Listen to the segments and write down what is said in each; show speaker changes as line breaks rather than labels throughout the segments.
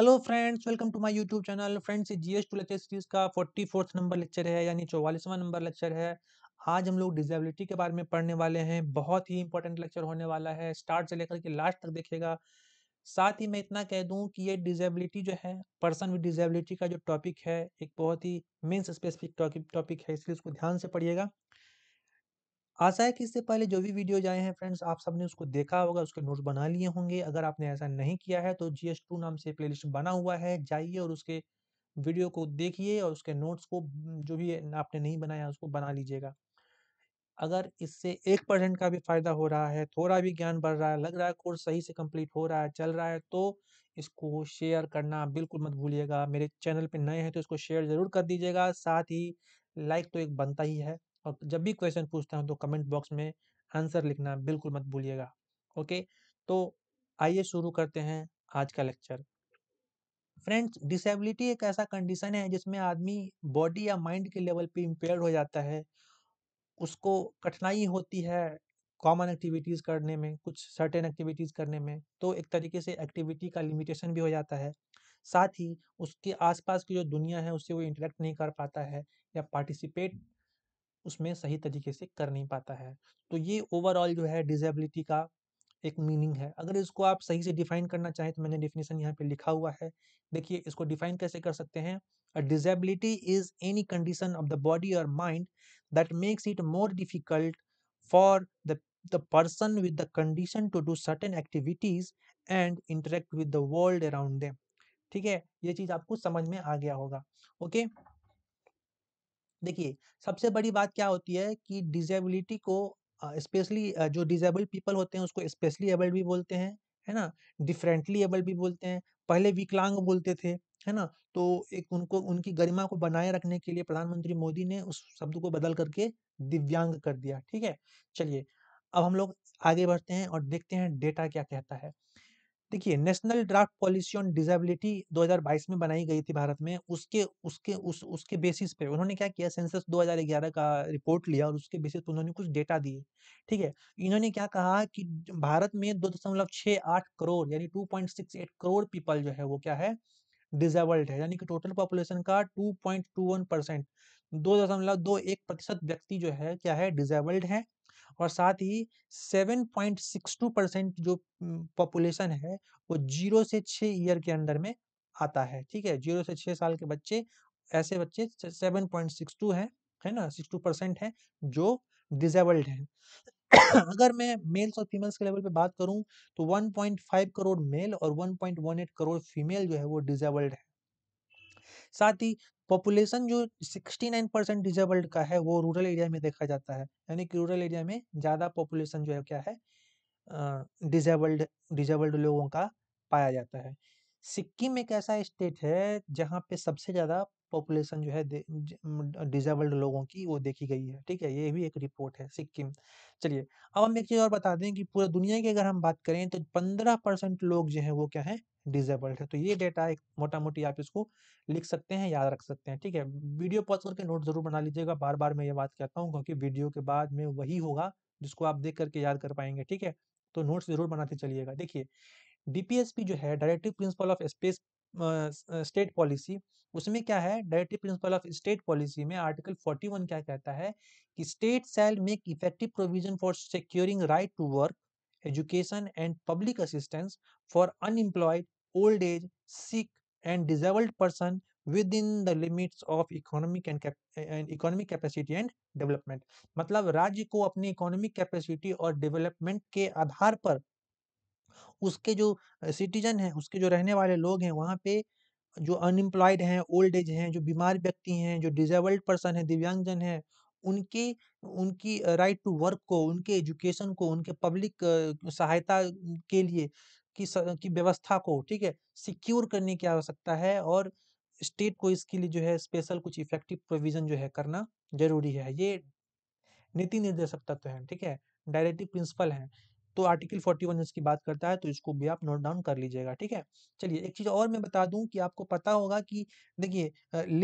Hello friends welcome to my YouTube channel friends ये S two lecture series का forty fourth number lecture है यानी चौवालीसवां number lecture है आज हम लोग डिजेबिलिटी के बारे में पढ़ने वाले हैं बहुत ही इंपॉर्टेंट लेक्चर होने वाला है स्टार्ट से लेकर के लास्ट तक देखेगा साथ ही मैं इतना कह दूँ कि ये डिजेबिलिटी जो है पर्सन विद डिजेबिलिटी का जो टॉपिक है एक बहुत ही मेन्स स्पेसिफिक टॉपिक है इसलिए उसको ध्यान से पढ़िएगा आशा है कि इससे पहले जो भी वीडियो आए हैं फ्रेंड्स आप सबने उसको देखा होगा उसके नोट्स बना लिए होंगे अगर आपने ऐसा नहीं किया है तो जी टू नाम से लिस्ट बना हुआ है जाइए और उसके वीडियो को देखिए और उसके नोट्स को जो भी आपने नहीं बनाया उसको बना लीजिएगा अगर इससे एक परसेंट का भी फायदा हो रहा है थोड़ा भी ज्ञान बढ़ रहा है लग रहा है कोर्स सही से कंप्लीट हो रहा है चल रहा है तो इसको शेयर करना बिल्कुल मत भूलिएगा मेरे चैनल पे नए हैं तो इसको शेयर जरूर कर दीजिएगा साथ ही लाइक तो एक बनता ही है और जब भी क्वेश्चन पूछता हूँ तो कमेंट बॉक्स में आंसर लिखना बिल्कुल मत भूलिएगा ओके तो आइए शुरू करते हैं आज का लेक्चर फ्रेंड्स डिसेबिलिटी एक ऐसा कंडीशन है जिसमें आदमी बॉडी या माइंड के लेवल पे इम्पेयर हो जाता है उसको कठिनाई होती है कॉमन एक्टिविटीज़ करने में कुछ सर्टेन एक्टिविटीज़ करने में तो एक तरीके से एक्टिविटी का लिमिटेशन भी हो जाता है साथ ही उसके आसपास की जो दुनिया है उससे वो इंटरेक्ट नहीं कर पाता है या पार्टिसिपेट उसमें सही तरीके से कर नहीं पाता है तो ये ओवरऑल जो है डिजेबिलिटी का एक मीनिंग है अगर इसको आप सही से डिफाइन करना चाहें तो मैंने डिफिनेशन यहाँ पे लिखा हुआ है देखिए इसको डिफाइन कैसे कर सकते हैं a disability is any condition of the body और mind that makes it more difficult for the the person with the condition to do certain activities and interact with the world around them ठीक है ये चीज आपको समझ में आ गया होगा ओके okay? देखिए सबसे बड़ी बात क्या होती है कि डिजेबिलिटी को स्पेशली जो डिजेबल पीपल होते हैं उसको स्पेशली एबल्ड भी बोलते हैं है ना डिफरेंटली एबल्ड भी बोलते हैं पहले विकलांग बोलते थे है ना तो एक उनको उनकी गरिमा को बनाए रखने के लिए प्रधानमंत्री मोदी ने उस शब्द को बदल करके दिव्यांग कर दिया ठीक है चलिए अब हम लोग आगे बढ़ते हैं और देखते हैं डेटा क्या कहता है देखिए national draft policy on disability 2022 में बनाई गई थी भारत में उसके उसके उस उसके बेसिस पे उन्होंने क्या किया सेंसस 2011 का रिपोर्ट लिया और उसके बेसिस पे उन्होंने कुछ डेटा दिए ठीक है इन्होंने क्या कहा कि भारत में दो दशमलव छः आठ करोड़ यानी two point six eight crore people जो है वो क्या है डिजेबल्ड है यानी कि टोटल पॉपुलेशन का two point two one percent दो दशमलव दो एक प्रतिशत व्यक्ति जो है क्या है डिजेबल्ड है और साथ ही 7.62 परसेंट जो पॉपुलेशन है वो जीरो से छः ईयर के अंडर में आता है ठीक है जीरो से छः साल के बच्चे ऐसे बच्चे 7.62 हैं है ना 62 परसेंट हैं जो डिजेबल्ड हैं अगर मैं मेल्स और फीमेल्स के लेवल पे बात करूं तो 1.5 करोड़ मेल और 1.18 करोड़ फीमेल जो है वो डिजेबल्ड है साथ ही पॉपुलेशन जो 69 परसेंट डिजेबल्ड का है वो रूरल एरिया में देखा जाता है यानी कि रूरल एरिया में ज़्यादा पॉपुलेशन जो है क्या है डिजेबल्ड डिजेबल्ड लोगों का पाया जाता है सिक्किम एक ऐसा स्टेट है जहाँ पे सबसे ज़्यादा पॉपुलेशन जो है डिजेबल्ड लोगों की वो देखी गई है ठीक है ये भी एक रिपोर्ट है सिक्किम चलिए अब हम एक चीज़ और बता दें कि पूरा दुनिया की अगर हम बात करें तो पंद्रह परसेंट लोग जो हैं वो क्या है डिजेबल्ड है तो ये डेटा एक मोटा मोटी आप इसको लिख सकते हैं याद रख सकते हैं ठीक है वीडियो पॉज करके नोट जरूर बना लीजिएगा बार बार मैं ये बात कहता हूँ क्योंकि वीडियो के बाद में वही होगा जिसको आप देख करके याद कर पाएंगे ठीक है तो नोट्स जरूर बनाते चलिएगा देखिए डीपीएसपी जो है directive principle of space state policy उसमें क्या है directive principle of state policy में आर्टिकल 41 क्या कहता है कि state shall make effective provision for securing right to work education and public assistance for unemployed old age sick and disabled person within the limits of economic and economic capacity and development मतलब राज्य को अपनी economic capacity और development के आधार पर उसके जो citizen हैं उसके जो रहने वाले लोग हैं वहाँ पे जो अनएम्प्लॉयड हैं ओल्ड एज हैं जो बीमार व्यक्ति हैं जो डिजेबल्ड पर्सन हैं दिव्यांगजन हैं उनकी उनकी राइट टू वर्क को उनके एजुकेशन को उनके पब्लिक सहायता के लिए की स, की व्यवस्था को ठीक है सिक्योर करने की आवश्यकता है और स्टेट को इसके लिए जो है स्पेशल कुछ इफेक्टिव प्रोविजन जो है करना जरूरी है ये नीति निर्देशक तत्व तो है ठीक है डायरेक्टिव प्रिंसिपल है तो आर्टिकल 41 की बात करता है तो इसको भी आप नोट डाउन कर लीजिएगा ठीक है चलिए एक चीज़ और मैं बता दूं कि आपको पता होगा कि देखिए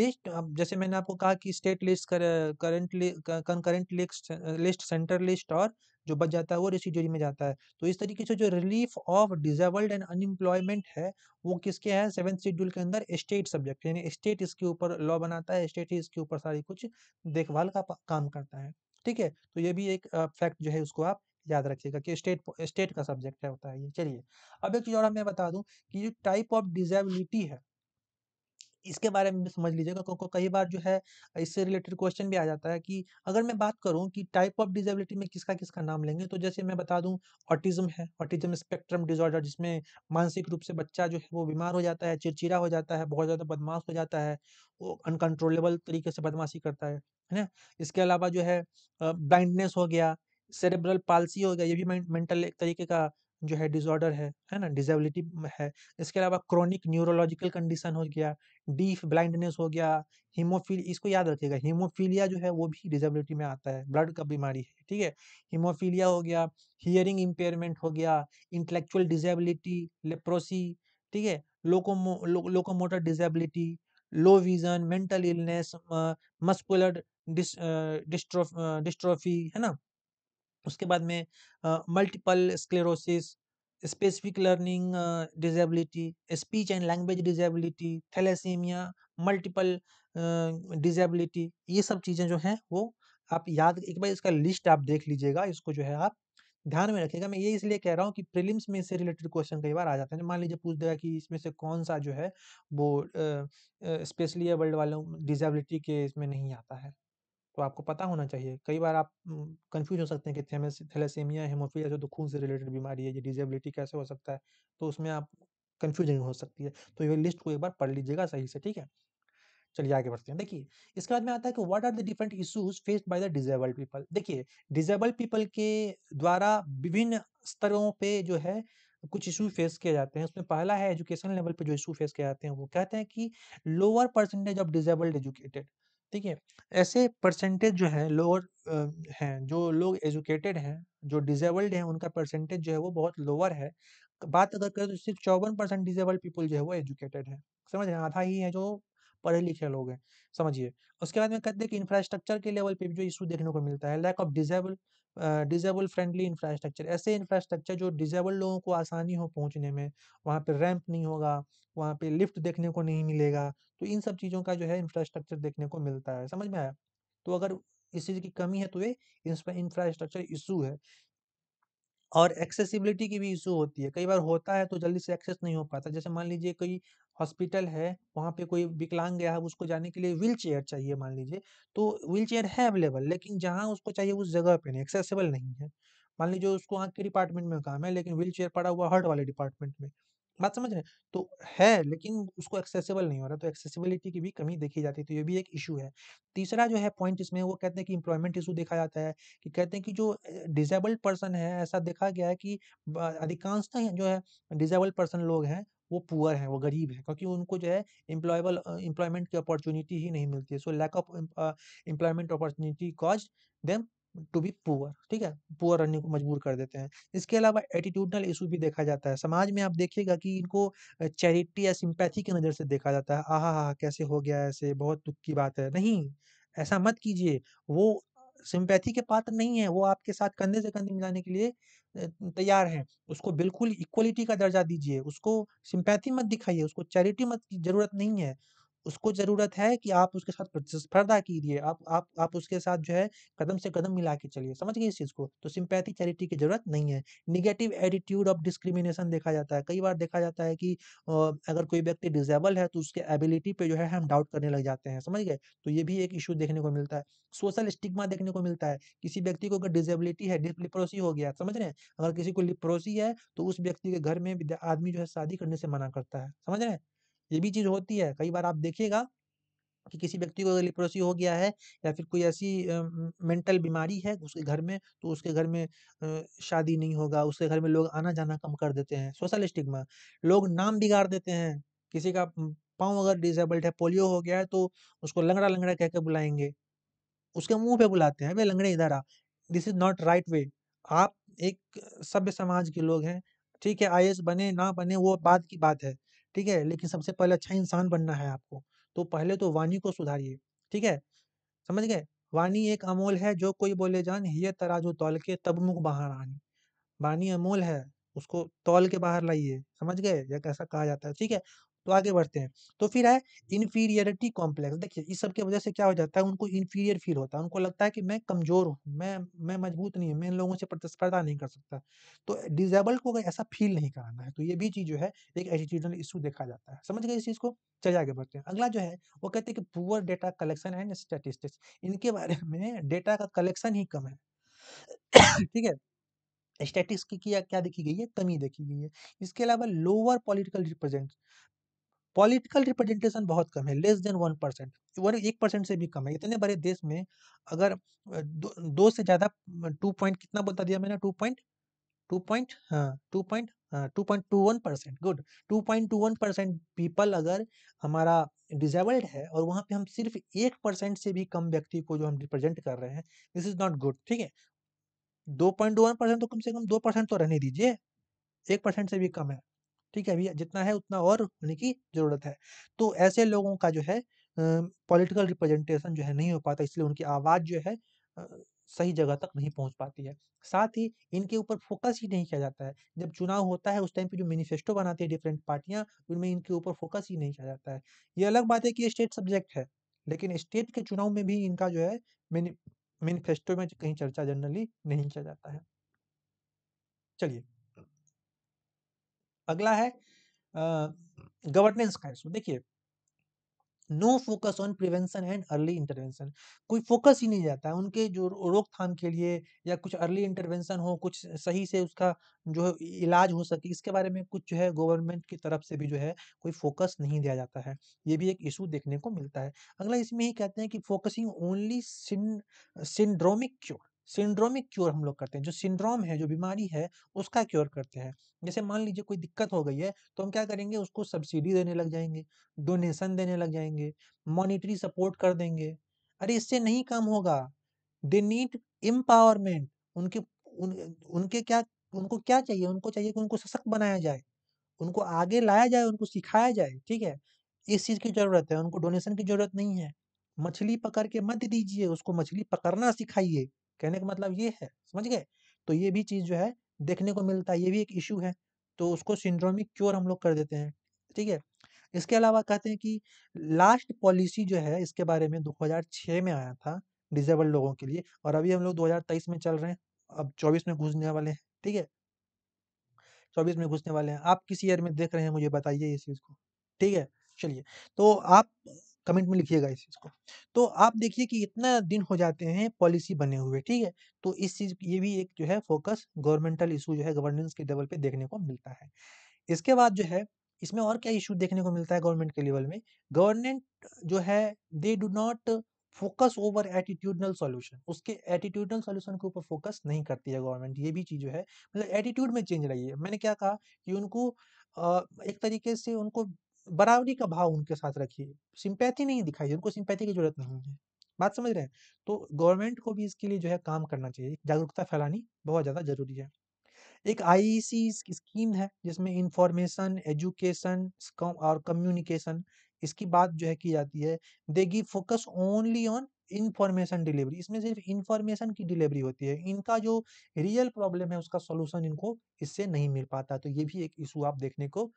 लिस्ट जैसे मैंने आपको कहा कि state list current concurrent list list centre list और जो बच जाता है वो रेसिडोरी में जाता है तो इस तरीके से जो relief of disabled and unemployment है वो किसके हैं सेवन शेड्यूल के अंदर स्टेट सब्जेक्ट यानी स्टेट इसके ऊपर लॉ बनाता है स्टेट ही इसके ऊपर सारी कुछ देखभाल का काम करता है ठीक है तो ये भी एक फैक्ट जो है उसको आप याद रखिएगा कि स्टेट स्टेट का सब्जेक्ट है होता है ये चलिए अब एक चीज़ और मैं बता दूं कि जो टाइप ऑफ डिजेबिलिटी है इसके बारे में भी समझ लीजिएगा क्योंकि कई बार जो है इससे रिलेटेड क्वेश्चन भी आ जाता है कि अगर मैं बात करूं कि टाइप ऑफ डिजेबिलिटी में किसका किसका नाम लेंगे तो जैसे मैं बता दूं ऑटिज्म है ऑटिज्म स्पेक्ट्रम डिसऑर्डर जिसमें मानसिक रूप से बच्चा जो है वो बीमार हो जाता है चिड़चिड़ा हो जाता है बहुत ज़्यादा बदमाश हो जाता है वो अनकंट्रोलेबल तरीके से बदमाशी करता है है ना इसके अलावा जो है ब्लाइंडनेस हो गया सेरेब्रल पालसी हो गया ये भी मेंटल एक तरीके का जो है डिसऑर्डर है है ना डिजेबिलिटी है इसके अलावा क्रॉनिक न्यूरोलॉजिकल कंडीशन हो गया डीफ ब्लाइंडनेस हो गया हीमोफील इसको याद रखिएगा हीमोफीलिया जो है वो भी डिजेबिलिटी में आता है ब्लड का बीमारी है ठीक है हीमोफीलिया हो गया हियरिंग इम्पेयरमेंट हो गया इंटेलेक्चुअल डिजेबिलिटी लेप्रोसी ठीक है locomo locomotor disability low vision mental illness muscular dystrophy है ना उसके बाद में multiple sclerosis specific learning disability speech and language disability thalassaemia multiple disability ये सब चीज़ें जो हैं वो आप याद एक बार इसका लिस्ट आप देख लीजिएगा इसको जो है आप ध्यान में रखिएगा मैं ये इसलिए कह रहा हूँ कि प्रीलिम्स में इससे रिलेटेड क्वेश्चन कई बार आ जाते हैं मान लीजिए पूछ देगा कि इसमें से कौन सा जो है वो स्पेशली एबल्ड वालों डिजेबिलिटी के इसमें नहीं आता है तो आपको पता होना चाहिए कई बार आप कंफ्यूज हो सकते हैं कि थेमेस थैलेसेमिया हेमोफीलिया जो तो खून से रिलेटेड बीमारी है ये डिजेबिलिटी कैसे हो सकता है तो उसमें आप कन्फ्यूजन हो सकती है तो ये लिस्ट को एक बार पढ़ लीजिएगा सही से ठीक है चलिए आगे बढ़ते हैं देखिए इसके बाद में आता है कि what are the different issues faced by the disabled people देखिए डिजेबल्ड पीपल के द्वारा विभिन्न स्तरों पे जो है कुछ इशू फेस किए जाते हैं उसमें पहला है एजुकेशन लेवल पे जो इशू फेस किए जाते हैं वो कहते हैं कि lower percentage of disabled educated ठीक है ऐसे परसेंटेज जो है लोअर है हैं, जो लोग एजुकेटेड हैं, जो डिजेबल्ड हैं, उनका परसेंटेज जो है वो बहुत लोअर है। बात अगर करें तो सिर्फ़ चौवन परसेंट डिजेबल्ड पीपल जो है वो एजुकेटेड है समझ रहे हैं? आधा ही है जो पढ़े-लिखे लोग हैं, समझिए। उसके बाद में कहते हैं कि इंफ्रास्ट्रक्चर के लेवल पे भी जो इश्यू देखने को मिलता है, lack of disable disable friendly infrastructure ऐसे इंफ्रास्ट्रक्चर जो डिजेबल लोगों को आसानी हो पहुंचने में वहाँ पे रैंप नहीं होगा वहाँ पे लिफ्ट देखने को नहीं मिलेगा तो इन सब चीज़ों का जो है इंफ्रास्ट्रक्चर देखने को मिलता है समझ में आया तो अगर इस चीज़ की कमी है तो ये इंफ्रास्ट्रक्चर इशू है और एक्सेसिबिलिटी की भी इशू होती है कई बार होता है तो जल्दी से एक्सेस नहीं हो पाता जैसे मान लीजिए कोई हॉस्पिटल है वहाँ पे कोई विकलांग गया है उसको जाने के लिए व्हील चेयर चाहिए मान लीजिए तो व्हील चेयर है अवेलेबल लेकिन जहाँ उसको चाहिए उस जगह पे नहीं एक्सेसिबल नहीं है मान लीजिए उसको आँख के डिपार्टमेंट में काम है लेकिन व्हील चेयर पड़ा हुआ हर्ट वाले डिपार्टमेंट में बात समझ रहे हैं तो है लेकिन उसको एक्सेसिबल नहीं हो रहा तो एक्सेसिबिलिटी की भी कमी देखी जाती है तो ये भी एक इशू है तीसरा जो है पॉइंट इसमें वो कहते हैं कि इम्प्लॉयमेंट इशू देखा जाता है कि कहते हैं कि जो डिजेबल्ड पर्सन है ऐसा देखा गया है कि अधिकांशतः जो है डिजेबल्ड पर्सन लोग हैं वो पुअर हैं वो गरीब हैं क्योंकि उनको जो है एम्प्लॉयबल एम्प्लॉयमेंट की अपॉर्चुनिटी ही नहीं मिलती है so lack of employment opportunity cause them to be poor ठीक है पुअर रहने को मजबूर कर देते हैं इसके अलावा एटीट्यूडनल इशू भी देखा जाता है समाज में आप देखिएगा कि इनको चैरिटी या सिंपैथी की नज़र से देखा जाता है आहा हा कैसे हो गया ऐसे बहुत दुख की बात है नहीं ऐसा मत कीजिए वो सिंपैथी के पात्र नहीं है वो आपके साथ कंधे से कंधे मिलाने के लिए तैयार है उसको बिल्कुल इक्वलिटी का दर्जा दीजिए उसको सिंपैथी मत दिखाइए उसको चैरिटी मत की जरूरत नहीं है उसको ज़रूरत है कि आप उसके साथ प्रतिस्पर्धा कीजिए आप आप आप उसके साथ जो है कदम से कदम मिला के चलिए समझ गए इस चीज़ को तो सिंपैथी चैरिटी की ज़रूरत नहीं है निगेटिव एटीट्यूड ऑफ डिस्क्रिमिनेशन देखा जाता है कई बार देखा जाता है कि अगर कोई व्यक्ति डिजेबल है तो उसके एबिलिटी पे जो है हम डाउट करने लग जाते हैं समझ गए तो ये भी एक इशू देखने को मिलता है सोशल स्टिग्मा देखने को मिलता है किसी व्यक्ति को अगर डिजेबिलिटी है लिप्रोसी हो गया समझ रहे हैं अगर किसी को लिप्रोसी है तो उस व्यक्ति के घर में आदमी जो है शादी करने से मना करता है समझ रहे हैं ये भी चीज़ होती है कई बार आप देखिएगा कि किसी व्यक्ति को अगर लिप्रोसी हो गया है या फिर कोई ऐसी मेंटल बीमारी है उसके घर में तो उसके घर में शादी नहीं होगा उसके घर में लोग आना जाना कम कर देते हैं सोशल स्टिग्मा लोग नाम बिगाड़ देते हैं किसी का पाँव अगर डिजेबल्ड है पोलियो हो गया है तो उसको लंगड़ा लंगड़ा कह के बुलाएंगे उसके मुंह पे बुलाते हैं भाई लंगड़े इधर आ this is not right way आप एक सभ्य समाज के लोग हैं ठीक है आई बने ना बने वो बात की बात है ठीक है लेकिन सबसे पहले अच्छा इंसान बनना है आपको तो पहले तो वाणी को सुधारिए ठीक है समझ गए वाणी एक अमोल है जो कोई बोले जान ये तराजू तौल के तब मुख बाहर आनी वाणी अमोल है उसको तौल के बाहर लाइए समझ गए या कैसा कहा जाता है ठीक है तो आगे बढ़ते हैं तो फिर है इन्फीरियरिटी कॉम्प्लेक्स देखिए इस सब की वजह से क्या हो जाता है उनको इन्फीरियर फील होता है उनको लगता है कि मैं कमजोर हूँ मैं मैं मजबूत नहीं हूँ मैं इन लोगों से प्रतिस्पर्धा नहीं कर सकता तो डिजेबल्ड को ऐसा फील नहीं कराना है तो ये भी चीज़ जो है एक एटीट्यूडल इशू देखा जाता है समझ गए इस चीज़ को चले आगे बढ़ते हैं अगला जो है वो कहते हैं कि poor data collection and statistics इनके बारे में डेटा का कलेक्शन ही कम है ठीक है स्टैटिक्स की क्या देखी गई है कमी देखी गई है इसके अलावा lower political represent political representation बहुत कम है less than one percent one एक परसेंट से भी कम है इतने बड़े देश में अगर दो, दो से ज़्यादा टू पॉइंट कितना बता दिया मैंने टू पॉइंट टू पॉइंट हाँ टू पॉइंट हाँ, two point two one percent good two point two one percent people अगर हमारा डिजेबल्ड है और वहाँ पे हम सिर्फ एक परसेंट से भी कम व्यक्ति को जो हम रिप्रेजेंट कर रहे हैं दिस इज नॉट गुड ठीक है दो पॉइंट टू वन परसेंट तो कम से कम दो परसेंट तो रहने दीजिए एक परसेंट से भी कम है ठीक है अभी जितना है उतना और होने की जरूरत है तो ऐसे लोगों का जो है पॉलिटिकल रिप्रेजेंटेशन जो है नहीं हो पाता इसलिए उनकी आवाज़ जो है सही जगह तक नहीं पहुंच पाती है साथ ही इनके ऊपर फोकस ही नहीं किया जाता है जब चुनाव होता है उस टाइम पे जो मैनिफेस्टो बनाती है डिफरेंट पार्टियां उनमें इनके ऊपर फोकस ही नहीं किया जाता है ये अलग बात है कि ये स्टेट सब्जेक्ट है लेकिन स्टेट के चुनाव में भी इनका जो है मैनिफेस्टो में कहीं चर्चा जनरली नहीं किया जाता है चलिए अगला है गवर्नेंस का इशू देखिए no focus on prevention and early intervention कोई फोकस ही नहीं जाता है उनके जो रोकथाम के लिए या कुछ अर्ली इंटरवेंशन हो कुछ सही से उसका जो है इलाज हो सके इसके बारे में कुछ जो है गवर्नमेंट की तरफ से भी जो है कोई फोकस नहीं दिया जाता है ये भी एक इशू देखने को मिलता है अगला इसमें ही कहते हैं कि focusing only syndromic cure syndromic cure हम लोग करते हैं जो सिंड्रोम है जो बीमारी है उसका क्योर करते हैं जैसे मान लीजिए कोई दिक्कत हो गई है तो हम क्या करेंगे उसको सब्सिडी देने लग जाएंगे डोनेशन देने लग जाएंगे मॉनिटरी सपोर्ट कर देंगे अरे इससे नहीं काम होगा दे नीड एम्पावरमेंट उनके उन, उनके क्या उनको क्या चाहिए उनको चाहिए कि उनको सशक्त बनाया जाए उनको आगे लाया जाए उनको सिखाया जाए ठीक है इस चीज़ की ज़रूरत है उनको डोनेशन की ज़रूरत नहीं है मछली पकड़ के मत दीजिए उसको मछली पकड़ना सिखाइए कहने का मतलब ये है समझ गए तो ये भी चीज़ जो है देखने को मिलता है ये भी एक इशू है तो उसको सिंड्रोमिक क्योर हम लोग कर देते हैं ठीक है इसके अलावा कहते हैं कि लास्ट पॉलिसी जो है इसके बारे में 2006 में आया था डिजेबल लोगों के लिए और अभी हम लोग 2023 में चल रहे हैं अब 24 में घुसने वाले हैं ठीक है 24 में घुसने वाले हैं आप किस ईयर में देख रहे हैं मुझे बताइए इस चीज़ को ठीक है चलिए तो आप कमेंट में लिखिएगा इस चीज़ को तो आप देखिए कि इतना दिन हो जाते हैं पॉलिसी बने हुए ठीक है तो इस चीज़ ये भी एक जो है फोकस गवर्नमेंटल इशू जो है गवर्नेंस के लेवल पे देखने को मिलता है इसके बाद जो है इसमें और क्या इशू देखने को मिलता है गवर्नमेंट के लेवल में गवर्नमेंट जो है they do not focus over attitudinal solution उसके एटीट्यूडनल सॉल्यूशन के ऊपर फोकस नहीं करती है गवर्नमेंट ये भी चीज़ जो है मतलब एटीट्यूड में चेंज रही है मैंने क्या कहा कि उनको एक तरीके से उनको बराबरी का भाव उनके साथ रखिए सिंपैथी नहीं दिखाई उनको सिंपैथी की जरूरत नहीं है बात समझ रहे हैं तो गवर्नमेंट को भी इसके लिए जो है काम करना चाहिए जागरूकता फैलानी बहुत ज़्यादा जरूरी है एक आई स्कीम है जिसमें इंफॉर्मेशन एजुकेशन और कम्युनिकेशन इसकी बात जो है की जाती है they give focus only on information delivery इसमें सिर्फ इंफॉर्मेशन की डिलीवरी होती है इनका जो रियल प्रॉब्लम है उसका सोल्यूशन इनको इससे नहीं मिल पाता तो ये भी एक इशू आप देखने को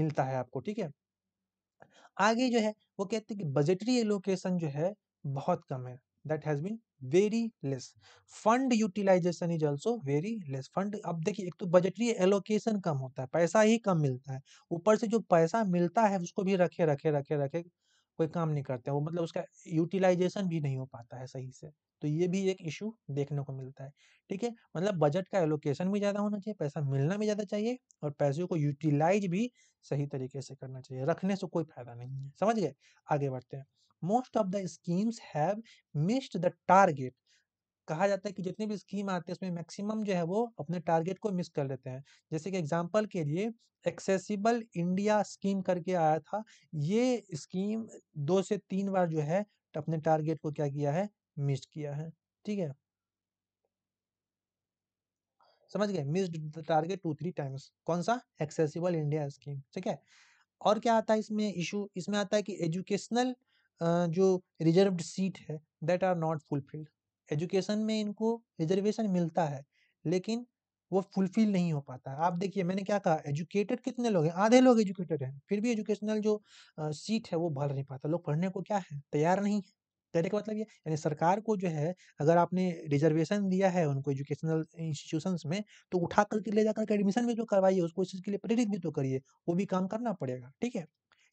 मिलता है आपको ठीक है आगे जो है वो कहते हैं कि बजटरी एलोकेशन जो है बहुत कम है that has been very less fund utilisation is also very less fund अब देखिए एक तो बजटरी एलोकेशन कम होता है पैसा ही कम मिलता है ऊपर से जो पैसा मिलता है उसको भी रखे रखे रखे रखे कोई काम नहीं करते वो मतलब उसका यूटिलाइजेशन भी नहीं हो पाता है सही से तो ये भी एक इशू देखने को मिलता है ठीक है मतलब बजट का एलोकेशन भी ज़्यादा होना चाहिए पैसा मिलना भी ज़्यादा चाहिए और पैसे को यूटिलाइज भी सही तरीके से करना चाहिए रखने से कोई फायदा नहीं है समझ गए आगे बढ़ते हैं most of the schemes have missed the target कहा जाता है कि जितनी भी स्कीम आती है उसमें मैक्सिमम जो है वो अपने टारगेट को मिस कर लेते हैं जैसे कि एग्जांपल के लिए एक्सेसिबल इंडिया स्कीम करके आया था ये स्कीम दो से तीन बार जो है अपने टारगेट को क्या किया है मिस्ड किया है ठीक है समझ गए missed target two three times कौन सा एक्सेसिबल इंडिया स्कीम ठीक है और क्या आता है इसमें इशू इसमें आता है कि एजुकेशनल जो रिजर्व सीट है that are not fulfilled education में इनको रिजर्वेशन मिलता है लेकिन वो फुलफिल नहीं हो पाता आप देखिए मैंने क्या कहा एजुकेटेड कितने लोग हैं आधे लोग एजुकेटेड हैं फिर भी एजुकेशनल जो सीट है वो भर नहीं पाता लोग पढ़ने को क्या है तैयार नहीं है कहने का मतलब ये यानी सरकार को जो है अगर आपने रिजर्वेशन दिया है उनको एजुकेशनल इंस्टीट्यूशंस में तो उठा करके ले जाकर के एडमिशन भी तो करवाइए उसको इस चीज़ के लिए प्रेरित भी तो करिए वो भी काम करना पड़ेगा ठीक है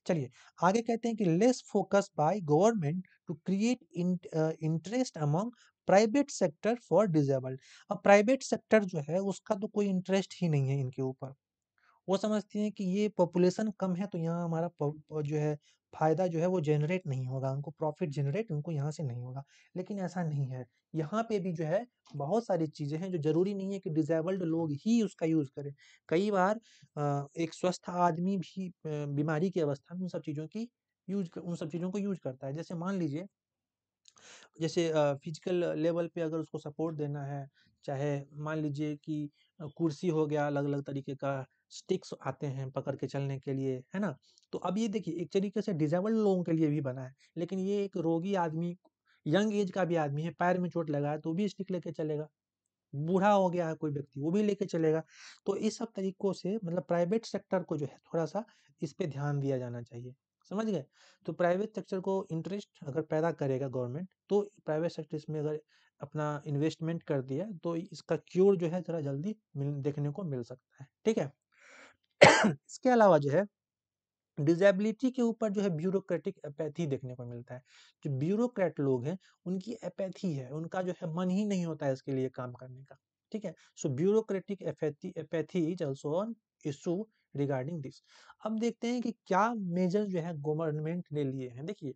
चलिए आगे कहते हैं कि less focus by government to create interest among private sector for disabled अब प्राइवेट सेक्टर जो है उसका तो कोई इंटरेस्ट ही नहीं है इनके ऊपर वो समझती हैं कि ये पॉपुलेशन कम है तो यहाँ हमारा जो है फ़ायदा जो है वो जनरेट नहीं होगा उनको प्रॉफिट जनरेट उनको यहाँ से नहीं होगा लेकिन ऐसा नहीं है यहाँ पे भी जो है बहुत सारी चीज़ें हैं जो ज़रूरी नहीं है कि डिजेबल्ड लोग ही उसका यूज़ करें कई बार एक स्वस्थ आदमी भी बीमारी की अवस्था में उन सब चीज़ों की यूज उन सब चीज़ों को यूज करता है जैसे मान लीजिए जैसे फिजिकल लेवल पे अगर उसको सपोर्ट देना है चाहे मान लीजिए कि कुर्सी हो गया अलग अलग तरीके का स्टिक्स आते हैं पकड़ के चलने के लिए है ना तो अब ये देखिए एक तरीके से डिजेबल्ड लोगों के लिए भी बना है लेकिन ये एक रोगी आदमी यंग एज का भी आदमी है पैर में चोट लगा है तो भी स्टिक लेके चलेगा बूढ़ा हो गया है कोई व्यक्ति वो भी लेके चलेगा तो इस सब तरीकों से मतलब प्राइवेट सेक्टर को जो है थोड़ा सा इस पर ध्यान दिया जाना चाहिए समझ गए तो प्राइवेट सेक्टर को इंटरेस्ट अगर पैदा करेगा गवर्नमेंट तो प्राइवेट सेक्टर इसमें अगर अपना इन्वेस्टमेंट कर दिया तो इसका क्योर जो है थोड़ा जल्दी देखने को मिल सकता है ठीक है इसके अलावा जो है डिजेबिलिटी के ऊपर जो है ब्यूरोक्रेटिक अपैथी देखने को मिलता है जो ब्यूरोक्रेट लोग हैं उनकी अपैथी है उनका जो है मन ही नहीं होता है इसके लिए काम करने का ठीक है so bureaucratic apathy is also on issue regarding this अब देखते हैं कि क्या मेजर जो है गवर्नमेंट ने लिए हैं देखिए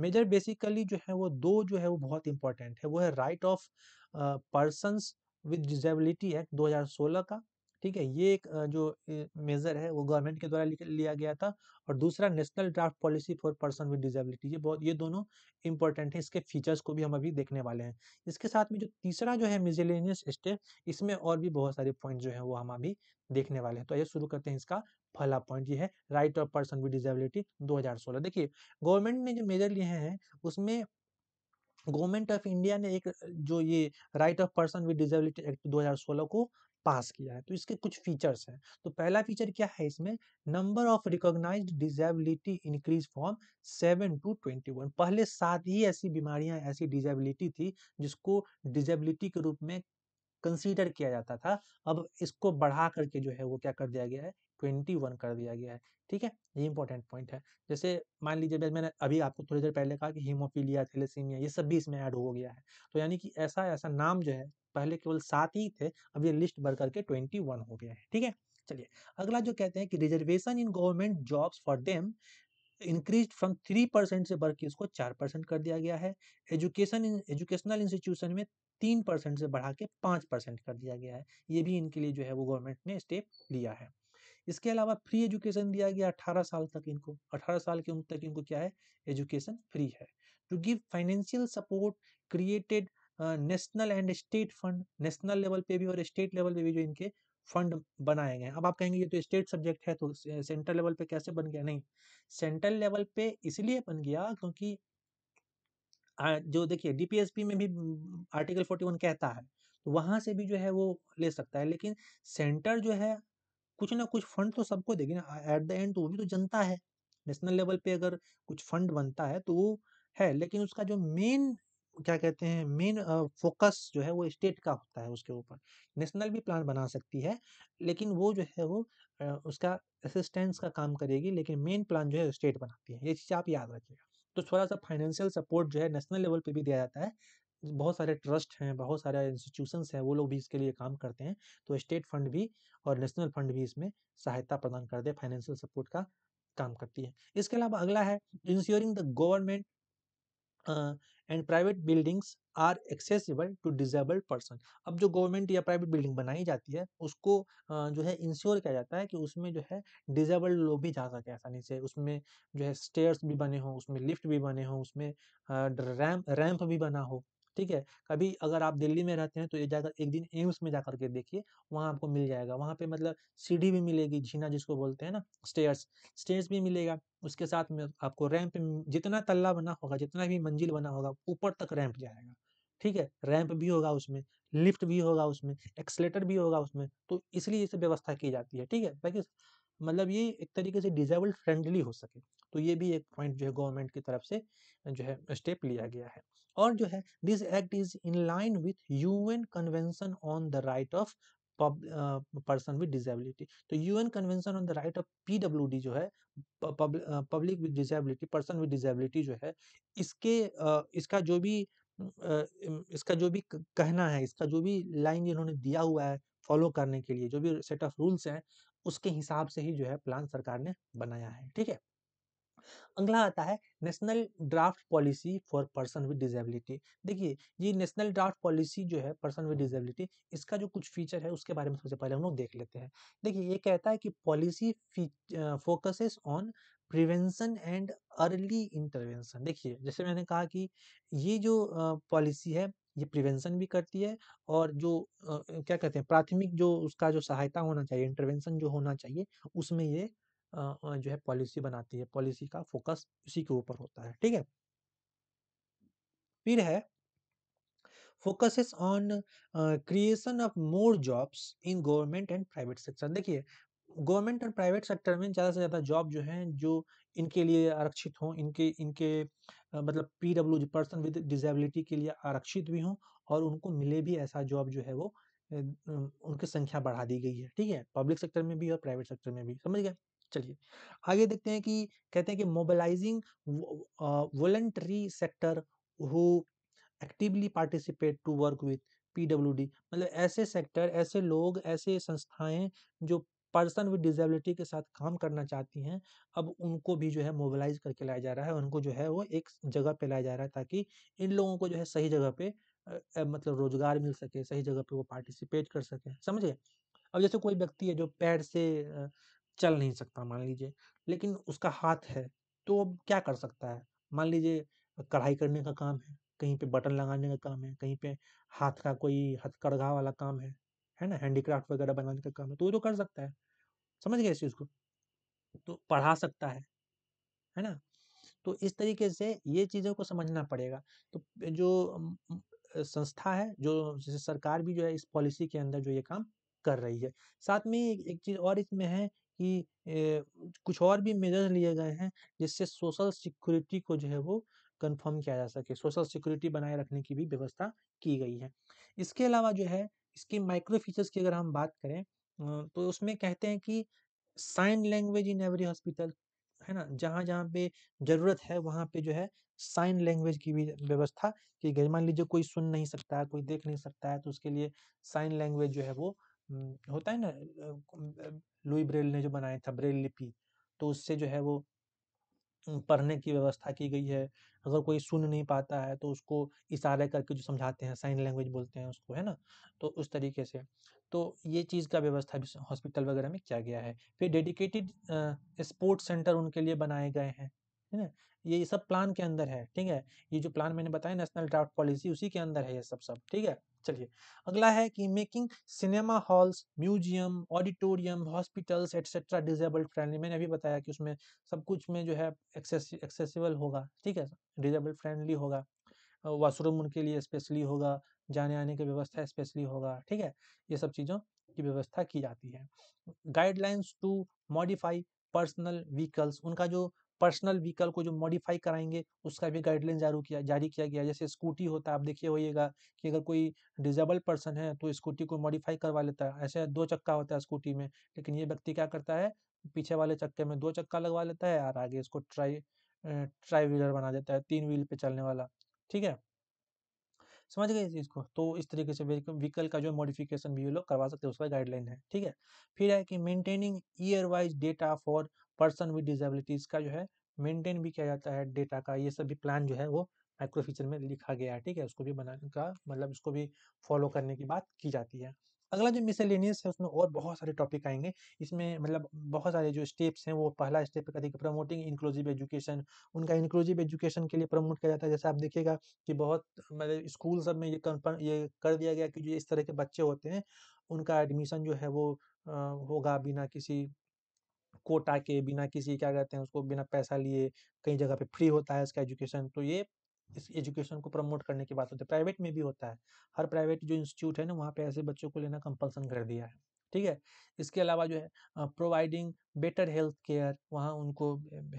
मेजर बेसिकली जो है वो दो जो है वो बहुत इंपॉर्टेंट है वो है right of person with disability act दो का ठीक है ये एक जो मेजर है वो गवर्नमेंट के द्वारा लिया गया था और दूसरा national draft policy for person with disability ये बहुत ये दोनों इंपॉर्टेंट है इसके फीचर्स को भी हम अभी देखने वाले हैं इसके साथ में जो तीसरा जो है मिजिलेनियस स्टेप इसमें और भी बहुत सारे पॉइंट जो है वो हम अभी देखने वाले हैं तो ये शुरू करते हैं इसका पहला पॉइंट ये है right of person with disability दो देखिए गवर्नमेंट ने जो मेजर लिए हैं उसमें गवर्नमेंट ऑफ इंडिया ने एक जो ये right of person with disability act 2016 को पास किया है तो इसके कुछ फीचर्स हैं तो पहला फीचर क्या है इसमें number of recognise disability increase from seven to twenty one पहले सात ही ऐसी बीमारियां ऐसी डिजेबिलिटी थी जिसको डिजेबिलिटी के रूप में कंसीडर किया जाता था अब इसको बढ़ा करके जो है वो क्या कर दिया गया है ट्वेंटी वन कर दिया गया है ठीक है ये इंपॉर्टेंट पॉइंट है जैसे मान लीजिए मैंने अभी आपको थोड़ी देर पहले कहा कि हीमोफीलिया थेलेसीमिया ये सब भी इसमें ऐड हो गया है तो यानी कि ऐसा ऐसा नाम जो है पहले केवल सात ही थे अब ये लिस्ट बढ़ करके ट्वेंटी वन हो गया है ठीक है चलिए अगला जो कहते हैं कि reservation in government jobs for them increase from three percent से बढ़ के उसको चार परसेंट कर दिया गया है एजुकेशन एजुकेशनल इंस्टीट्यूशन में तीन परसेंट से बढ़ा के पाँच परसेंट कर दिया गया है ये भी इनके लिए जो है वो गवर्नमेंट ने स्टेप लिया है इसके अलावा फ्री एजुकेशन दिया गया अठारह साल तक इनको अठारह साल की उम्र तक इनको क्या है एजुकेशन फ्री है to give financial support created national and state fund national level पे भी और स्टेट लेवल पे भी जो इनके फंड बनाए गए अब आप कहेंगे ये तो स्टेट सब्जेक्ट है तो सेंट्रल लेवल पे कैसे बन गया नहीं सेंट्रल लेवल पे इसलिए बन गया क्योंकि जो देखिए डीपीएसपी में भी आर्टिकल 41 कहता है तो वहां से भी जो है वो ले सकता है लेकिन सेंटर जो है कुछ ना कुछ फंड तो सबको देगी ना एट द एंड वो भी तो जनता है नेशनल लेवल पे अगर कुछ फंड बनता है तो वो है लेकिन उसका जो मेन क्या कहते हैं मेन फोकस जो है वो स्टेट का होता है उसके ऊपर नेशनल भी प्लान बना सकती है लेकिन वो जो है वो उसका असिस्टेंस का काम करेगी लेकिन मेन प्लान जो है स्टेट बनाती है ये चीज़ आप याद रखिएगा तो थोड़ा सा फाइनेंशियल सपोर्ट जो है नेशनल लेवल पे भी दिया जाता है बहुत सारे ट्रस्ट हैं बहुत सारे इंस्टीट्यूशंस हैं वो लोग भी इसके लिए काम करते हैं तो स्टेट फंड भी और नेशनल फंड भी इसमें सहायता प्रदान करते हैं फाइनेंशियल सपोर्ट का काम करती है इसके अलावा अगला है insuring the government and private buildings are accessible to disabled person अब जो गवर्नमेंट या प्राइवेट बिल्डिंग बनाई जाती है उसको uh, जो है इंश्योर किया जाता है कि उसमें जो है डिजेबल्ड लोग भी जा सके आसानी से उसमें जो है स्टेयर्स भी बने हों उसमें लिफ्ट भी बने हों उसमें रैम्प रैम्प भी बना हो ठीक है कभी अगर आप दिल्ली में रहते हैं तो ये जाकर एक दिन एम्स में जाकर के देखिए वहाँ आपको मिल जाएगा वहाँ पे मतलब सीढ़ी भी मिलेगी झीना जिसको बोलते हैं ना स्टेयर्स स्टेयर्स भी मिलेगा उसके साथ में आपको रैंप जितना तल्ला बना होगा जितना भी मंजिल बना होगा ऊपर तक रैंप जाएगा ठीक है रैंप भी होगा उसमें लिफ्ट भी होगा उसमें एक्सलेटर भी होगा उसमें तो इसलिए इसे व्यवस्था की जाती है ठीक है मतलब ये एक तरीके से डिजेबल फ्रेंडली हो सके तो ये भी एक पॉइंट जो है गवर्नमेंट की तरफ से जो है स्टेप लिया गया है और जो है this act is in line with UN convention on the right of person with disability तो UN convention on the right of PWD जो है public with disability person with disability जो है इसके uh, इसका जो भी uh, इसका जो भी कहना है इसका जो भी लाइन इन्होंने दिया हुआ है फॉलो करने के लिए जो भी सेट ऑफ रूल्स हैं उसके हिसाब से ही जो है प्लान सरकार ने बनाया है ठीक है अगला आता है national draft policy for person with disability देखिए ये नेशनल ड्राफ्ट पॉलिसी जो है पर्सन विद डिजेबिलिटी इसका जो कुछ फीचर है उसके बारे में सबसे पहले हम लोग देख लेते हैं देखिए ये कहता है कि policy focuses on prevention and early intervention देखिए जैसे मैंने कहा कि ये जो पॉलिसी है ये प्रिवेंशन भी करती है और जो आ, क्या कहते हैं प्राथमिक जो उसका जो सहायता होना चाहिए इंटरवेंशन जो होना चाहिए उसमें ये आ, जो है पॉलिसी बनाती है पॉलिसी का फोकस उसी के ऊपर होता है ठीक है फिर है focuses on creation of more jobs in government and private sector देखिए गवर्नमेंट और प्राइवेट सेक्टर में ज़्यादा से ज़्यादा जॉब जो हैं जो इनके लिए आरक्षित हों इनके इनके मतलब P W person with disability के लिए आरक्षित भी हों और उनको मिले भी ऐसा जॉब जो है वो उनकी संख्या बढ़ा दी गई है ठीक है पब्लिक सेक्टर में भी और प्राइवेट सेक्टर में भी समझ गए चलिए आगे देखते हैं कि कहते हैं कि mobilising voluntary sector who actively participate to work with P मतलब ऐसे सेक्टर ऐसे लोग ऐसे संस्थाएं जो पर्सन विद डिजेबिलिटी के साथ काम करना चाहती हैं अब उनको भी जो है मोबिलाइज करके लाया जा रहा है उनको जो है वो एक जगह पे लाया जा रहा है ताकि इन लोगों को जो है सही जगह पे मतलब रोजगार मिल सके सही जगह पे वो पार्टिसिपेट कर सके समझे अब जैसे कोई व्यक्ति है जो पैर से चल नहीं सकता मान लीजिए लेकिन उसका हाथ है तो अब क्या कर सकता है मान लीजिए कढ़ाई करने का काम है कहीं पे बटन लगाने का काम है कहीं पे हाथ का कोई हथकरघा वाला काम है है ना हैंडीक्राफ्ट वगैरह बनाने का काम है तो वो तो कर सकता है समझ गया इस चीज़ को तो पढ़ा सकता है है ना तो इस तरीके से ये चीज़ों को समझना पड़ेगा तो जो संस्था है जो जैसे सरकार भी जो है इस पॉलिसी के अंदर जो ये काम कर रही है साथ में एक, एक चीज़ और इसमें है कि ए, कुछ और भी मेजर्स लिए गए हैं जिससे सोशल सिक्योरिटी को जो है वो कंफर्म किया जा सके सोशल सिक्योरिटी बनाए रखने की भी व्यवस्था की गई है इसके अलावा जो है इसके माइक्रो फीचर्स की अगर हम बात करें तो उसमें कहते हैं कि sign language in every hospital है ना जहाँ जहाँ पे ज़रूरत है वहाँ पे जो है साइन लैंग्वेज की भी व्यवस्था की गई मान लीजिए कोई सुन नहीं सकता है कोई देख नहीं सकता है तो उसके लिए साइन लैंग्वेज जो है वो होता है ना लुई ब्रेल ने जो बनाया था ब्रेल लिपि तो उससे जो है वो पढ़ने की व्यवस्था की गई है अगर कोई सुन नहीं पाता है तो उसको इशारे करके जो समझाते हैं साइन लैंग्वेज बोलते हैं उसको है ना तो उस तरीके से तो ये चीज़ का व्यवस्था भी हॉस्पिटल वगैरह में किया गया है फिर डेडिकेटेड स्पोर्ट्स सेंटर उनके लिए बनाए गए हैं है ना ये सब प्लान के अंदर है ठीक है ये जो प्लान मैंने बताया नेशनल ड्राफ्ट पॉलिसी उसी के अंदर है ये सब सब ठीक है चलिए अगला है कि making cinema halls museum auditorium hospitals etcetera disabled friendly मैंने अभी बताया कि उसमें सब कुछ में जो है एक्सेसिबल होगा ठीक है डिजेबल फ्रेंडली होगा वाशरूम उनके लिए स्पेशली होगा जाने आने की व्यवस्था स्पेशली होगा ठीक है ये सब चीज़ों की व्यवस्था की जाती है guidelines to modify personal vehicles उनका जो पर्सनल व्हीकल को जो मॉडिफाई कराएंगे उसका भी गाइडलाइन जारी किया जारी किया गया जैसे स्कूटी होता है आप देखिए होइएगा कि अगर कोई डिजेबल पर्सन है तो स्कूटी को मॉडिफाई करवा लेता है ऐसे दो चक्का होता है स्कूटी में लेकिन ये व्यक्ति क्या करता है पीछे वाले चक्के में दो चक्का लगवा लेता है और आगे इसको ट्राई ट्राई व्हीलर बना देता है तीन व्हील पे चलने वाला ठीक है समझ गए इसको तो इस तरीके से व्हीकल का जो मॉडिफिकेशन भी ये लोग करवा सकते हैं उसका गाइडलाइन है ठीक है फिर है कि maintaining year wise data for person with disabilities का जो है मेंटेन भी किया जाता है डेटा का ये सब भी प्लान जो है वो माइक्रो फीचर में लिखा गया है ठीक है उसको भी बनाने का मतलब इसको भी फॉलो करने की बात की जाती है अगला जो मिसलेनियस है उसमें और बहुत सारे टॉपिक आएंगे इसमें मतलब बहुत सारे जो स्टेप्स हैं वो पहला स्टेप का देखिए प्रमोटिंग इंक्लूसिव एजुकेशन उनका इंक्लूसिव एजुकेशन के लिए प्रमोट किया जाता है जैसे आप देखिएगा कि बहुत मतलब स्कूल सब में ये कन्फर्म ये कर दिया गया कि जो इस तरह के बच्चे होते हैं उनका एडमिशन जो है वो होगा बिना किसी कोटा के बिना किसी क्या कहते हैं उसको बिना पैसा लिए कई जगह पे फ्री होता है इसका एजुकेशन तो ये इस एजुकेशन को प्रमोट करने की बात होती है प्राइवेट में भी होता है हर प्राइवेट जो इंस्टीट्यूट है ना वहाँ पे ऐसे बच्चों को लेना कंपलसन कर दिया है ठीक है इसके अलावा जो है प्रोवाइडिंग बेटर हेल्थ केयर वहाँ उनको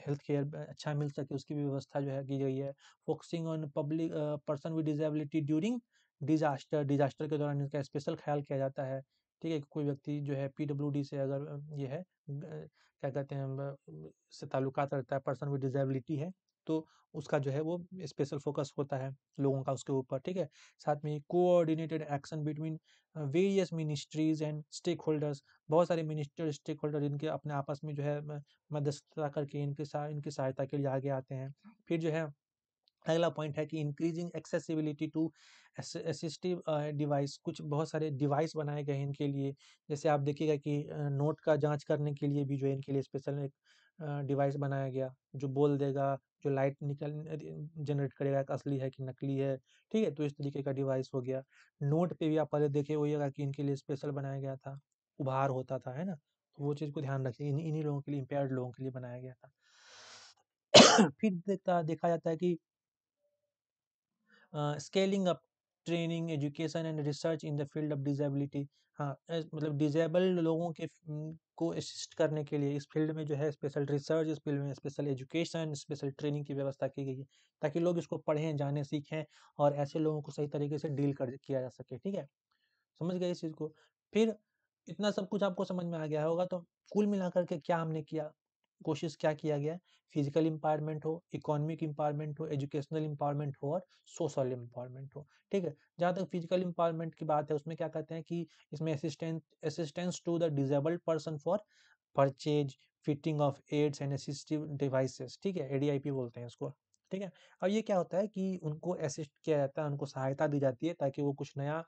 हेल्थ केयर अच्छा मिल सके उसकी भी व्यवस्था जो है की गई है focusing on public person with disability during disaster disaster के दौरान इसका स्पेशल ख्याल किया जाता है ठीक है कोई व्यक्ति जो है पीडब्ल्यूडी से अगर ये है क्या कहते हैं से ताल्लुक रहता है पर्सन विद डिजेबिलिटी है तो उसका जो है वो स्पेशल फोकस होता है लोगों का उसके ऊपर ठीक है साथ में coordinated action between various ministries and stakeholders बहुत सारे मिनिस्टर स्टेक होल्डर इनके अपने आपस में जो है मध्यस्थता करके इनके साथ इनकी सहायता के लिए आगे आते हैं फिर जो है अगला पॉइंट है कि increasing accessibility to assistive device कुछ बहुत सारे डिवाइस बनाए गए हैं इनके लिए जैसे आप देखिएगा कि नोट का जांच करने के लिए भी जो है इनके लिए स्पेशल एक डिवाइस बनाया गया जो बोल देगा जो लाइट निकल जनरेट करेगा असली है कि नकली है ठीक है तो इस तरीके का डिवाइस हो गया नोट पे भी आप पहले देखे वही कि इनके लिए स्पेशल बनाया गया था उभार होता था है ना तो वो चीज़ को ध्यान रखिए इन्हीं लोगों के लिए इम्पेयर्ड लोगों के लिए बनाया गया था फिर देखता देखा जाता है कि scaling up training education and research in the field of disability हाँ मतलब डिजेबल्ड लोगों के को असिस्ट करने के लिए इस फील्ड में जो है स्पेशल रिसर्च इस फील्ड में स्पेशल एजुकेशन स्पेशल ट्रेनिंग की व्यवस्था की गई है ताकि लोग इसको पढ़ें जाने सीखें और ऐसे लोगों को सही तरीके से डील कर किया जा सके ठीक है समझ गए इस चीज़ को फिर इतना सब कुछ आपको समझ में आ गया होगा तो कुल मिलाकर के क्या हमने किया कोशिश क्या किया गया फिजिकल इंपावरमेंट हो इकोनॉमिक इंपावरमेंट हो एजुकेशनल इंपावरमेंट हो और सोशल इंपावरमेंट हो ठीक है जहाँ तक फिजिकल इंपावरमेंट की बात है उसमें क्या कहते हैं कि इसमें assistance assistance to the disabled person for purchase fitting of aids and assistive devices ठीक है एडीआईपी बोलते हैं इसको ठीक है अब ये क्या होता है कि उनको असिस्ट किया जाता है उनको सहायता दी जाती है ताकि वो कुछ नया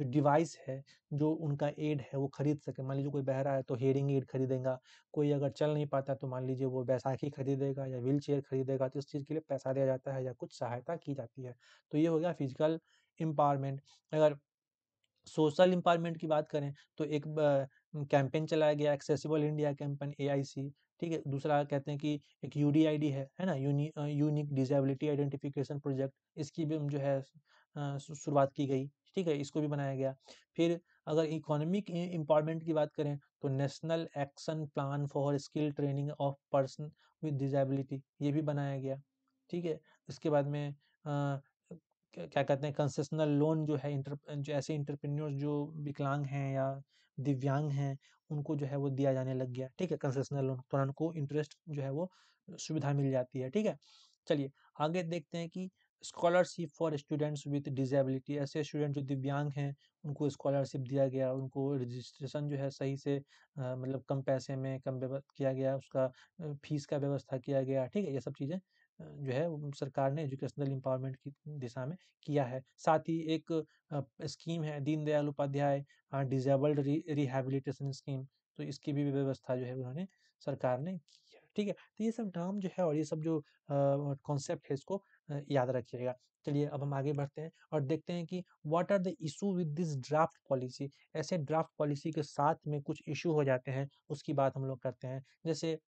जो डिवाइस है जो उनका एड है वो खरीद सके मान लीजिए कोई बहरा है तो हेयरिंग एड खरीदेगा कोई अगर चल नहीं पाता तो मान लीजिए वो बैसाखी खरीदेगा या व्हील चेयर खरीदेगा तो इस चीज़ के लिए पैसा दिया जाता है या कुछ सहायता की जाती है तो ये हो गया फिजिकल एम्पावरमेंट अगर सोशल एम्पावरमेंट की बात करें तो एक कैंपेन चलाया गया एक्सेसिबल इंडिया कैंपेन ए ठीक है दूसरा कहते हैं कि एक यूडीआईडी है है ना uni, unique disability identification project इसकी भी जो है शुरुआत की गई ठीक है इसको भी बनाया गया फिर अगर इकोनॉमिक इम्पावरमेंट की बात करें तो national action plan for skill training of person with disability ये भी बनाया गया ठीक है इसके बाद में आ, क्या कहते हैं कंसेशनल लोन जो है इंटर जो ऐसे इंटरप्रेन्योर्स जो विकलांग हैं या दिव्यांग हैं उनको जो है वो दिया जाने लग गया ठीक है कंसेशनल लोन तो उनको इंटरेस्ट जो है वो सुविधा मिल जाती है ठीक है चलिए आगे देखते हैं कि scholarship for students with disability ऐसे स्टूडेंट जो दिव्यांग हैं उनको स्कॉलरशिप दिया गया उनको रजिस्ट्रेशन जो है सही से आ, मतलब कम पैसे में कम किया गया उसका फीस का व्यवस्था किया गया ठीक है ये सब चीज़ें जो है सरकार ने एजुकेशनल इम्पावरमेंट की दिशा में किया है साथ ही एक स्कीम है Deendayal Upadhyaya disabled rehabilitation scheme तो इसकी भी व्यवस्था जो है उन्होंने सरकार ने की है ठीक है तो ये सब नाम जो है और ये सब जो कॉन्सेप्ट है इसको याद रखिएगा चलिए अब हम आगे बढ़ते हैं और देखते हैं कि what are the issue with this draft policy ऐसे ड्राफ्ट पॉलिसी के साथ में कुछ इशू हो जाते हैं उसकी बात हम लोग करते हैं जैसे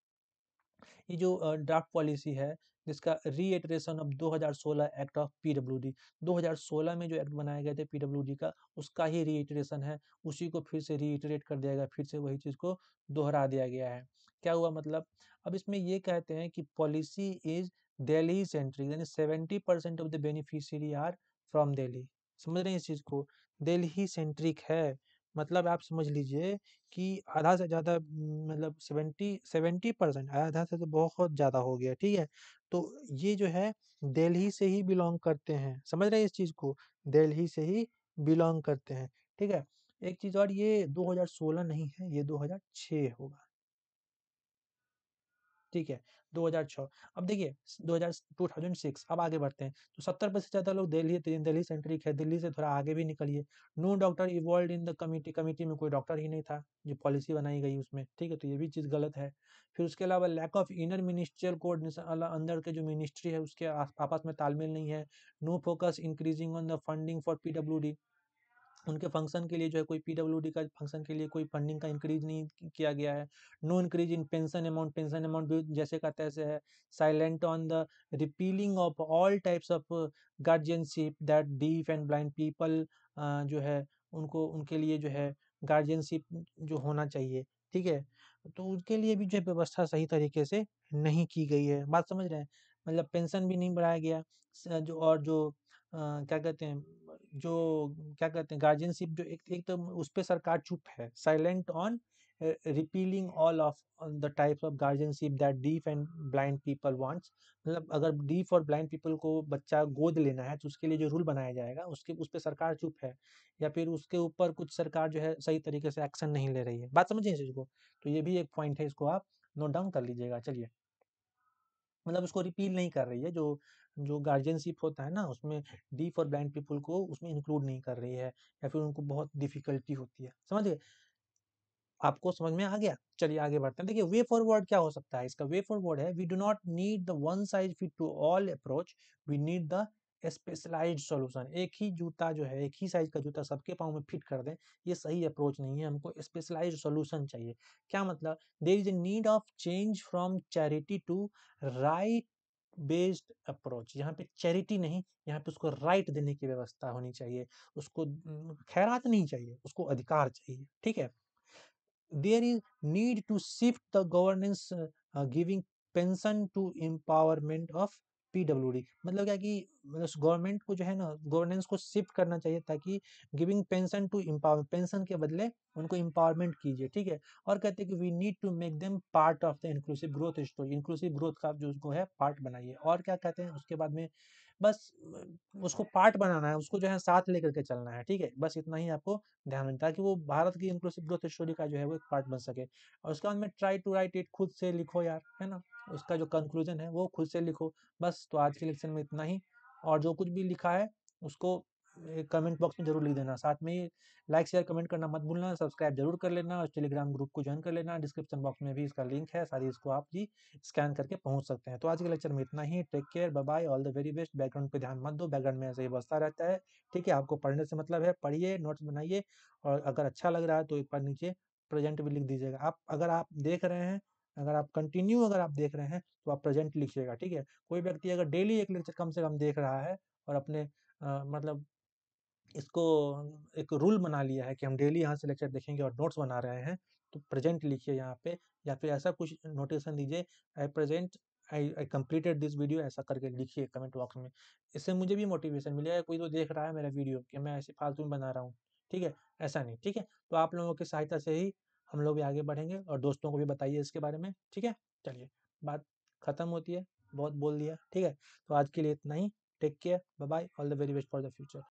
ये जो ड्राफ्ट पॉलिसी है जिसका रीएटरेशन अब 2016 एक्ट ऑफ पीडब्ल्यूडी 2016 में जो एक्ट बनाए गए थे पीडब्ल्यूडी का उसका ही रीएटरेशन है उसी को फिर से रीएटरेट कर दिया गया फिर से वही चीज़ को दोहरा दिया गया है क्या हुआ मतलब अब इसमें ये कहते हैं कि पॉलिसी इज दिल्ली सेंट्रिक यानी seventy percent of the beneficiary are from Delhi समझ रहे हैं इस चीज़ को दिल्ली सेंट्रिक है मतलब आप समझ लीजिए कि आधा से ज़्यादा मतलब सेवेंटी सेवेंटी परसेंट आधा से तो बहुत ज़्यादा हो गया ठीक है तो ये जो है दिल्ली से ही बिलोंग करते हैं समझ रहे हैं इस चीज़ को दिल्ली से ही बिलोंग करते हैं ठीक है एक चीज़ और ये 2016 नहीं है ये 2006 होगा ठीक है 2006 अब देखिए 2006 अब आगे बढ़ते हैं तो 70 परसेंट ज़्यादा लोग दिल्ली दिल्ली सेंट्रिक है दिल्ली से थोड़ा आगे भी निकलिए no doctor involve in the committee committee में कोई डॉक्टर ही नहीं था जो पॉलिसी बनाई गई उसमें ठीक है तो ये भी चीज़ गलत है फिर उसके अलावा lack of inner ministerial code अंदर के जो मिनिस्ट्री है उसके आपस में तालमेल नहीं है no focus increasing on the funding for P उनके फंक्शन के लिए जो है कोई पीडब्ल्यूडी का फंक्शन के लिए कोई फंडिंग का इंक्रीज नहीं किया गया है no increase in pension amount pension amount भी जैसे का तैसे है silent on the repealing of all types of guardianship that deaf and blind people जो है उनको उनके लिए जो है गार्जियनशिप जो होना चाहिए ठीक है तो उनके लिए भी जो है व्यवस्था सही तरीके से नहीं की गई है बात समझ रहे हैं मतलब पेंशन भी नहीं बढ़ाया गया जो और जो क्या कहते हैं जो क्या कहते हैं गार्जियनशिप जो एक एक तो उस पर सरकार चुप है silent on repealing all of the types of guardianship that deaf and blind people wants मतलब अगर डीफ और ब्लाइंड पीपल को बच्चा गोद लेना है तो उसके लिए जो रूल बनाया जाएगा उसके उस पर सरकार चुप है या फिर उसके ऊपर कुछ सरकार जो है सही तरीके से एक्शन नहीं ले रही है बात समझिए इस चीज़ को तो ये भी एक पॉइंट है इसको आप नोट डाउन कर लीजिएगा चलिए मतलब उसको रिपील नहीं कर रही है जो जो गार्जियनशिप होता है ना उसमें डी और ब्लाइंड पीपल को उसमें इंक्लूड नहीं कर रही है या फिर उनको बहुत डिफिकल्टी होती है समझिए आपको समझ में आ गया चलिए आगे बढ़ते हैं देखिए वे फॉरवर्ड क्या हो सकता है इसका वे फॉरवर्ड है we do not need the one size fit to all approach we need the specialize solution एक ही जूता जो है एक ही साइज का जूता सबके पाँव में फिट कर दें ये सही अप्रोच नहीं है हमको स्पेशलाइज सॉल्यूशन चाहिए क्या मतलब there is a need of change from charity to right based approach यहाँ पे चैरिटी नहीं यहाँ पे उसको राइट देने की व्यवस्था होनी चाहिए उसको खैरात नहीं चाहिए उसको अधिकार चाहिए ठीक है there is need to shift the governance giving pension to empowerment of P मतलब क्या कि मतलब गवर्नमेंट को जो है ना गवर्नेंस को शिफ्ट करना चाहिए ताकि giving pension to empower pension के बदले उनको इम्पावरमेंट कीजिए ठीक है और कहते हैं कि we need to make them part of the inclusive growth story inclusive growth का जो उसको है पार्ट बनाइए और क्या कहते हैं उसके बाद में बस उसको पार्ट बनाना है उसको जो है साथ लेकर के चलना है ठीक है बस इतना ही आपको ध्यान देना ताकि वो भारत की इंक्लूसिव ग्रोथ स्टोरी का जो है वो एक पार्ट बन सके और उसके बाद में ट्राई टू राइट इट खुद से लिखो यार है ना उसका जो कंक्लूजन है वो खुद से लिखो बस तो आज के लेक्शन में इतना ही और जो कुछ भी लिखा है उसको कमेंट बॉक्स में जरूर लिख देना साथ में लाइक शेयर कमेंट करना मत भूलना सब्सक्राइब जरूर कर लेना और टेलीग्राम ग्रुप को ज्वाइन कर लेना डिस्क्रिप्शन बॉक्स में भी इसका लिंक है साथ ही इसको आप भी स्कैन करके पहुंच सकते हैं तो आज के लेक्चर में इतना ही take care bye all the very best background पर ध्यान मत दो बैकग्राउंड में ऐसे ही बसता रहता है ठीक है आपको पढ़ने से मतलब है पढ़िए नोट्स बनाइए और अगर अच्छा लग रहा है तो एक बार नीचे प्रेजेंट भी लिख दीजिएगा आप अगर आप देख रहे हैं अगर आप कंटिन्यू अगर आप देख रहे हैं तो आप प्रेजेंट लिखिएगा ठीक है कोई व्यक्ति अगर डेली एक लेक्चर कम से कम देख रहा है और अपने आ, मतलब इसको एक रूल बना लिया है कि हम डेली यहाँ से लेक्चर देखेंगे और नोट्स बना रहे हैं तो प्रेजेंट लिखिए यहाँ पे या फिर ऐसा कुछ नोटेशन दीजिए I present I I completed this video ऐसा करके लिखिए कमेंट बॉक्स में इससे मुझे भी मोटिवेशन जाएगा कोई तो देख रहा है मेरा वीडियो कि मैं ऐसे फालतू में बना रहा हूँ ठीक है ऐसा नहीं ठीक है तो आप लोगों की सहायता से ही हम लोग भी आगे बढ़ेंगे और दोस्तों को भी बताइए इसके बारे में ठीक है चलिए बात खत्म होती है बहुत बोल दिया ठीक है तो आज के लिए इतना ही take care bye all the very best for the future